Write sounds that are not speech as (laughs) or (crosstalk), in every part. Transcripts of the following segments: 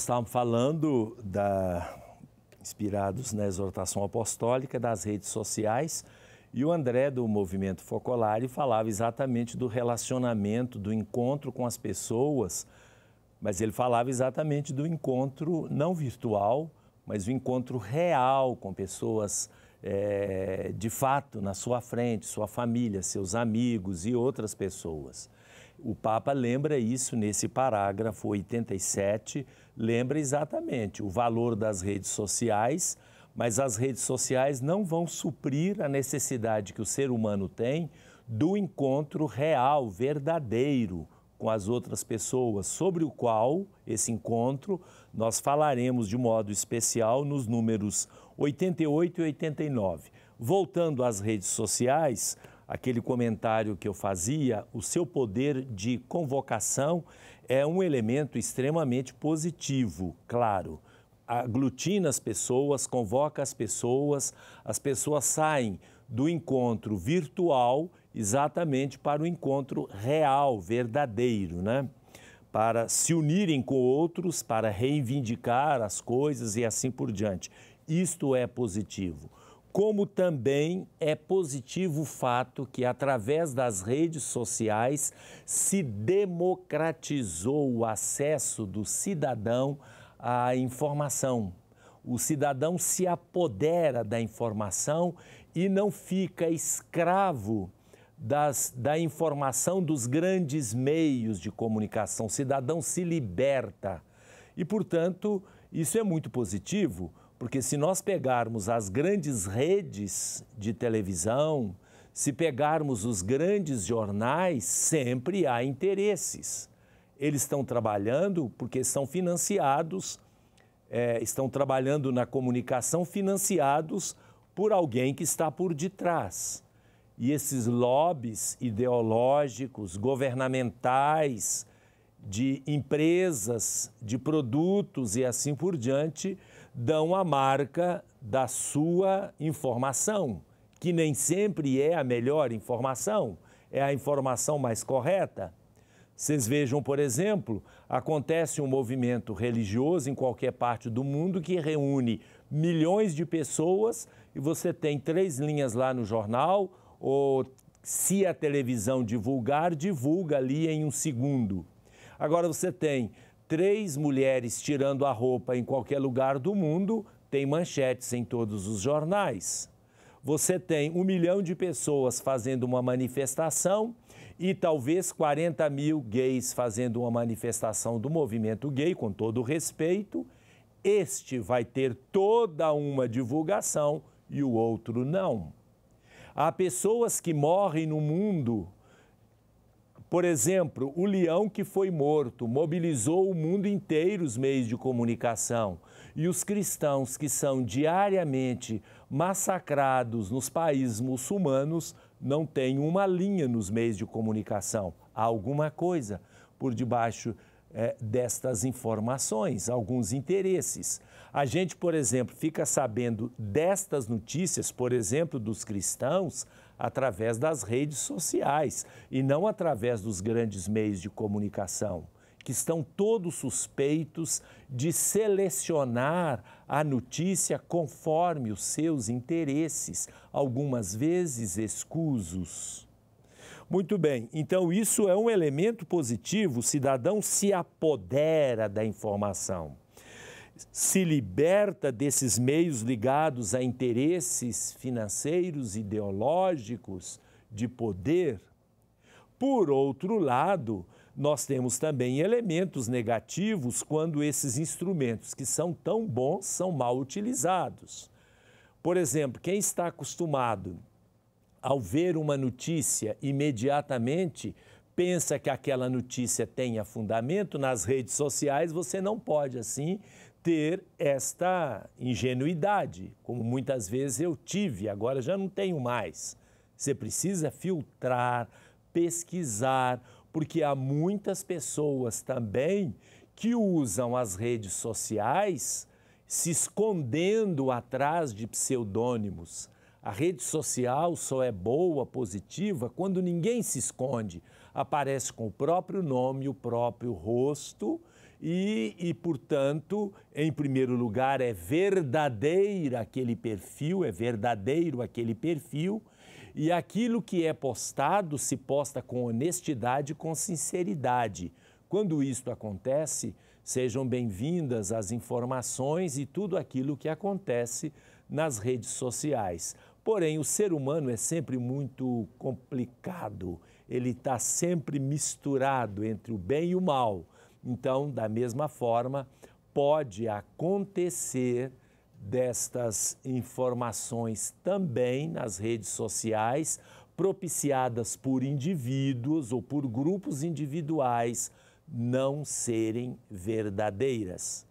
nós estávamos falando da inspirados na né, exortação apostólica das redes sociais e o André do movimento Focolare falava exatamente do relacionamento, do encontro com as pessoas, mas ele falava exatamente do encontro não virtual, mas o encontro real com pessoas é, de fato na sua frente, sua família, seus amigos e outras pessoas. O Papa lembra isso nesse parágrafo 87, lembra exatamente o valor das redes sociais, mas as redes sociais não vão suprir a necessidade que o ser humano tem do encontro real, verdadeiro com as outras pessoas, sobre o qual esse encontro nós falaremos de modo especial nos números 88 e 89. Voltando às redes sociais, aquele comentário que eu fazia, o seu poder de convocação é um elemento extremamente positivo, claro. Aglutina as pessoas, convoca as pessoas, as pessoas saem do encontro virtual exatamente para o encontro real, verdadeiro, né? Para se unirem com outros, para reivindicar as coisas e assim por diante. Isto é positivo como também é positivo o fato que, através das redes sociais, se democratizou o acesso do cidadão à informação. O cidadão se apodera da informação e não fica escravo das, da informação dos grandes meios de comunicação. O cidadão se liberta. E, portanto, isso é muito positivo porque se nós pegarmos as grandes redes de televisão, se pegarmos os grandes jornais, sempre há interesses. Eles estão trabalhando porque são financiados, é, estão trabalhando na comunicação financiados por alguém que está por detrás. E esses lobbies ideológicos, governamentais, de empresas, de produtos e assim por diante, dão a marca da sua informação, que nem sempre é a melhor informação, é a informação mais correta. Vocês vejam, por exemplo, acontece um movimento religioso em qualquer parte do mundo que reúne milhões de pessoas e você tem três linhas lá no jornal, ou se a televisão divulgar, divulga ali em um segundo. Agora você tem três mulheres tirando a roupa em qualquer lugar do mundo tem manchetes em todos os jornais. Você tem um milhão de pessoas fazendo uma manifestação e talvez 40 mil gays fazendo uma manifestação do movimento gay, com todo respeito. Este vai ter toda uma divulgação e o outro não. Há pessoas que morrem no mundo por exemplo, o leão que foi morto mobilizou o mundo inteiro os meios de comunicação. E os cristãos que são diariamente massacrados nos países muçulmanos não têm uma linha nos meios de comunicação. Há alguma coisa por debaixo é, destas informações, alguns interesses. A gente, por exemplo, fica sabendo destas notícias, por exemplo, dos cristãos, através das redes sociais e não através dos grandes meios de comunicação, que estão todos suspeitos de selecionar a notícia conforme os seus interesses, algumas vezes escusos. Muito bem, então isso é um elemento positivo, o cidadão se apodera da informação se liberta desses meios ligados a interesses financeiros, ideológicos, de poder. Por outro lado, nós temos também elementos negativos quando esses instrumentos que são tão bons são mal utilizados. Por exemplo, quem está acostumado ao ver uma notícia imediatamente pensa que aquela notícia tenha fundamento nas redes sociais, você não pode assim ter esta ingenuidade, como muitas vezes eu tive, agora já não tenho mais. Você precisa filtrar, pesquisar, porque há muitas pessoas também que usam as redes sociais se escondendo atrás de pseudônimos a rede social só é boa, positiva, quando ninguém se esconde. Aparece com o próprio nome, o próprio rosto e, e, portanto, em primeiro lugar, é verdadeira aquele perfil, é verdadeiro aquele perfil. E aquilo que é postado se posta com honestidade, com sinceridade. Quando isto acontece, sejam bem-vindas as informações e tudo aquilo que acontece nas redes sociais. Porém, o ser humano é sempre muito complicado, ele está sempre misturado entre o bem e o mal. Então, da mesma forma, pode acontecer destas informações também nas redes sociais, propiciadas por indivíduos ou por grupos individuais, não serem verdadeiras.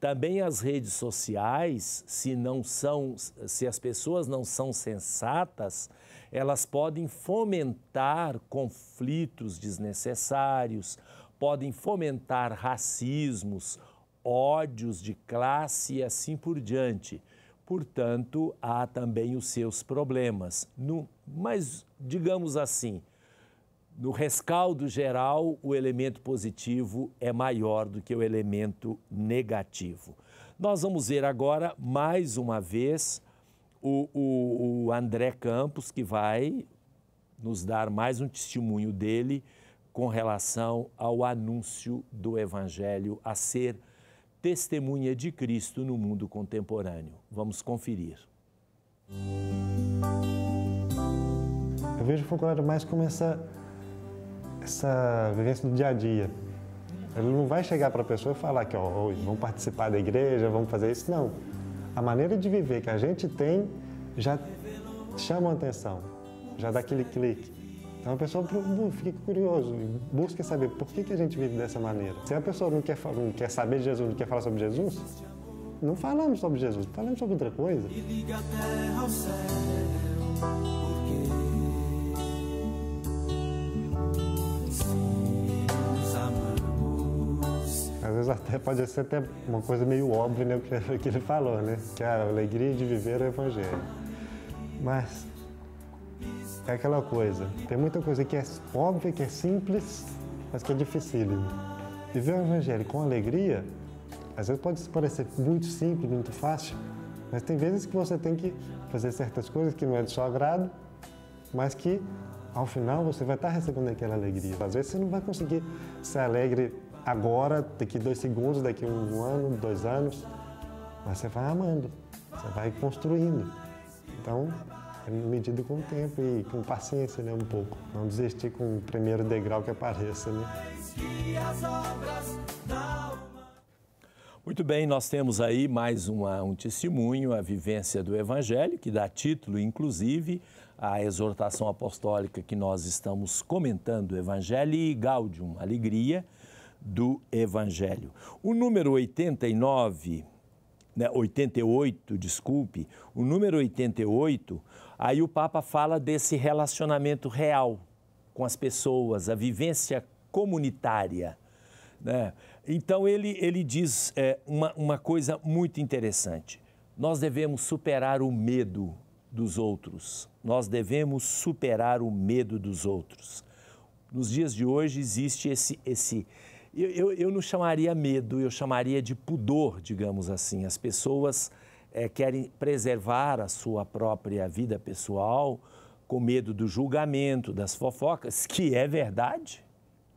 Também as redes sociais, se não são, se as pessoas não são sensatas, elas podem fomentar conflitos desnecessários, podem fomentar racismos, ódios de classe e assim por diante. Portanto, há também os seus problemas. No, mas, digamos assim, no rescaldo geral, o elemento positivo é maior do que o elemento negativo. Nós vamos ver agora, mais uma vez, o, o, o André Campos, que vai nos dar mais um testemunho dele com relação ao anúncio do Evangelho a ser testemunha de Cristo no mundo contemporâneo. Vamos conferir. Eu vejo o Fulcro mais como essa essa vivência do dia a dia. Ele não vai chegar para a pessoa e falar que ó, oh, vamos participar da igreja, vamos fazer isso. Não. A maneira de viver que a gente tem já chama a atenção, já dá aquele clique. Então a pessoa fica curioso, busca saber por que, que a gente vive dessa maneira. Se a pessoa não quer, não quer saber de Jesus, não quer falar sobre Jesus, não falamos sobre Jesus, falamos sobre outra coisa. E liga a terra ao céu. vezes até pode ser até uma coisa meio óbvia, né, (laughs) o que ele falou, né? Que a alegria de viver é o evangelho. Mas é aquela coisa, tem muita coisa que é óbvia, que é simples, mas que é difícil. Viver o evangelho com alegria, às vezes pode parecer muito simples, muito fácil, mas tem vezes que você tem que fazer certas coisas que não é do seu agrado, mas que ao final você vai estar recebendo aquela alegria. Às vezes você não vai conseguir ser alegre agora, daqui dois segundos, daqui um ano, dois anos. Mas você vai amando, você vai construindo. Então, é medido com o tempo e com paciência, né, um pouco. Não desistir com o primeiro degrau que apareça, né? Muito bem, nós temos aí mais uma, um testemunho, a vivência do Evangelho, que dá título, inclusive, à exortação apostólica que nós estamos comentando, Evangelho e Gaudium, Alegria, do Evangelho. O número 89, né, 88, desculpe, o número 88, aí o Papa fala desse relacionamento real com as pessoas, a vivência comunitária. Né? Então ele, ele diz é, uma, uma coisa muito interessante. Nós devemos superar o medo dos outros. Nós devemos superar o medo dos outros. Nos dias de hoje existe esse, esse, eu, eu, eu não chamaria medo, eu chamaria de pudor, digamos assim. As pessoas é, querem preservar a sua própria vida pessoal com medo do julgamento, das fofocas, que é verdade,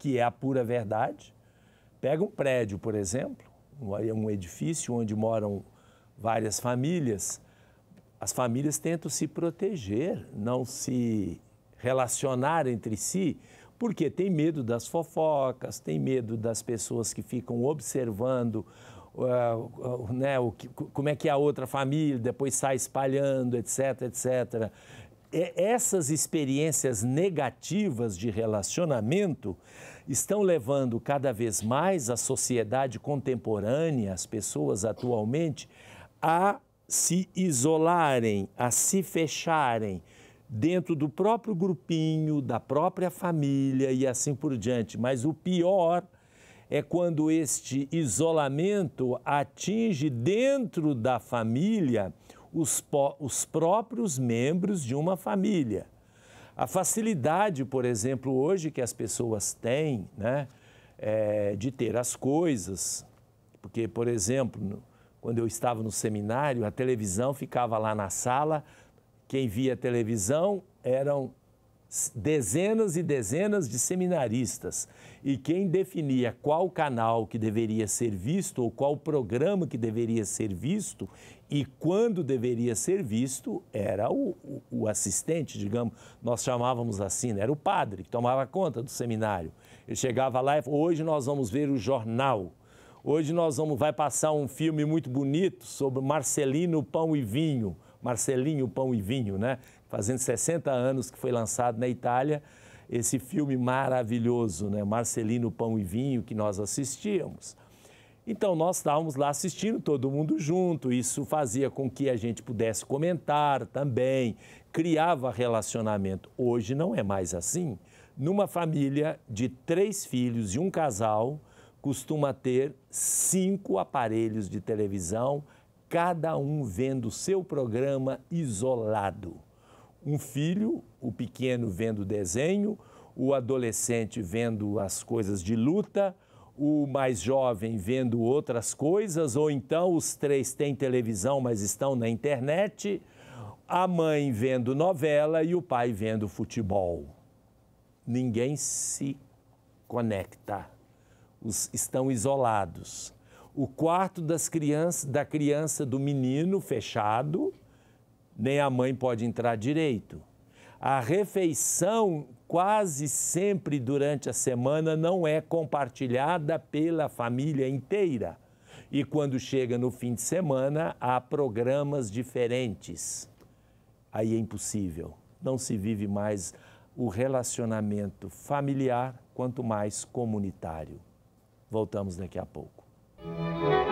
que é a pura verdade. Pega um prédio, por exemplo, um é edifício onde moram várias famílias. As famílias tentam se proteger, não se relacionar entre si, porque tem medo das fofocas, tem medo das pessoas que ficam observando Uh, uh, né, o que, como é que é a outra família, depois sai espalhando, etc, etc. E essas experiências negativas de relacionamento estão levando cada vez mais a sociedade contemporânea, as pessoas atualmente, a se isolarem, a se fecharem, dentro do próprio grupinho, da própria família e assim por diante. Mas o pior é quando este isolamento atinge dentro da família os, os próprios membros de uma família. A facilidade, por exemplo, hoje que as pessoas têm né, é, de ter as coisas, porque, por exemplo, quando eu estava no seminário, a televisão ficava lá na sala quem via televisão eram dezenas e dezenas de seminaristas. E quem definia qual canal que deveria ser visto ou qual programa que deveria ser visto e quando deveria ser visto era o, o, o assistente, digamos, nós chamávamos assim, né? era o padre que tomava conta do seminário. Ele chegava lá e falava, hoje nós vamos ver o jornal. Hoje nós vamos vai passar um filme muito bonito sobre Marcelino Pão e Vinho. Marcelinho, Pão e Vinho, né? Fazendo 60 anos que foi lançado na Itália esse filme maravilhoso, né? Marcelino, Pão e Vinho, que nós assistíamos. Então, nós estávamos lá assistindo, todo mundo junto, isso fazia com que a gente pudesse comentar também, criava relacionamento. Hoje não é mais assim. Numa família de três filhos e um casal, costuma ter cinco aparelhos de televisão, cada um vendo seu programa isolado. Um filho, o pequeno vendo desenho, o adolescente vendo as coisas de luta, o mais jovem vendo outras coisas, ou então os três têm televisão, mas estão na internet, a mãe vendo novela e o pai vendo futebol. Ninguém se conecta, os, estão isolados o quarto das crianças, da criança do menino fechado, nem a mãe pode entrar direito. A refeição quase sempre durante a semana não é compartilhada pela família inteira. E quando chega no fim de semana, há programas diferentes. Aí é impossível. Não se vive mais o relacionamento familiar, quanto mais comunitário. Voltamos daqui a pouco. Música